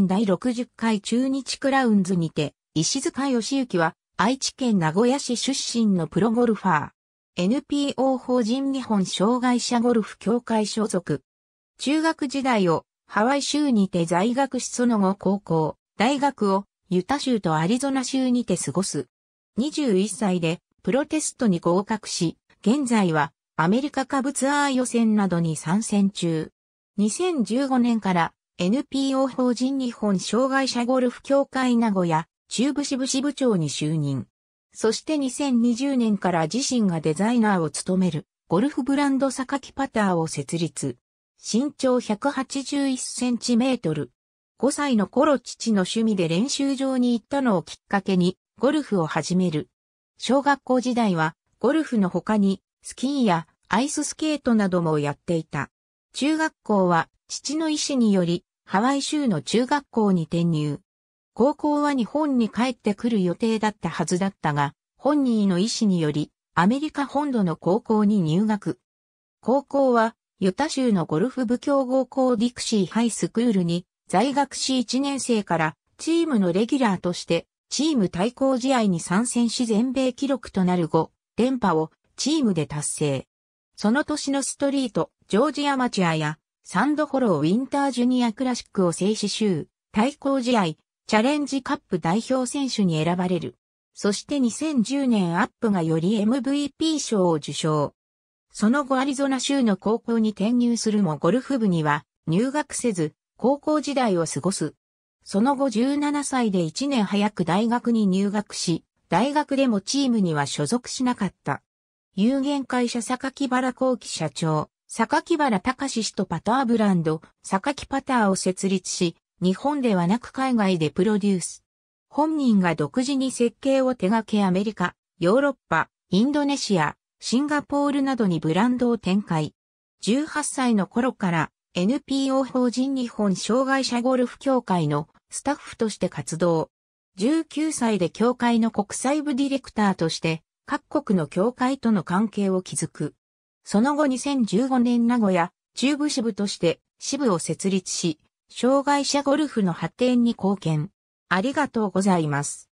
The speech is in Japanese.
第60回中日クラウンズにて、石塚義行は、愛知県名古屋市出身のプロゴルファー。NPO 法人日本障害者ゴルフ協会所属。中学時代をハワイ州にて在学しその後高校、大学をユタ州とアリゾナ州にて過ごす。21歳でプロテストに合格し、現在はアメリカ下部ツアー予選などに参戦中。2015年から NPO 法人日本障害者ゴルフ協会名古屋中部支部支部長に就任。そして2020年から自身がデザイナーを務めるゴルフブランド榊パターを設立。身長181センチメートル。5歳の頃父の趣味で練習場に行ったのをきっかけにゴルフを始める。小学校時代はゴルフの他にスキーやアイススケートなどもやっていた。中学校は父の意思により、ハワイ州の中学校に転入。高校は日本に帰ってくる予定だったはずだったが、本人の意思により、アメリカ本土の高校に入学。高校は、ユタ州のゴルフ部強豪校ディクシーハイスクールに、在学し1年生からチームのレギュラーとして、チーム対抗試合に参戦し全米記録となる5、連覇をチームで達成。その年のストリート、ジョージアマチュアやサンドホロウィンタージュニアクラシックを制止州、対抗試合、チャレンジカップ代表選手に選ばれる。そして2010年アップがより MVP 賞を受賞。その後アリゾナ州の高校に転入するもゴルフ部には入学せず、高校時代を過ごす。その後17歳で1年早く大学に入学し、大学でもチームには所属しなかった。有限会社榊原幸喜社長。坂木原隆氏とパターブランド、坂木パターを設立し、日本ではなく海外でプロデュース。本人が独自に設計を手掛けアメリカ、ヨーロッパ、インドネシア、シンガポールなどにブランドを展開。18歳の頃から NPO 法人日本障害者ゴルフ協会のスタッフとして活動。19歳で協会の国際部ディレクターとして各国の協会との関係を築く。その後2015年名古屋、中部支部として支部を設立し、障害者ゴルフの発展に貢献。ありがとうございます。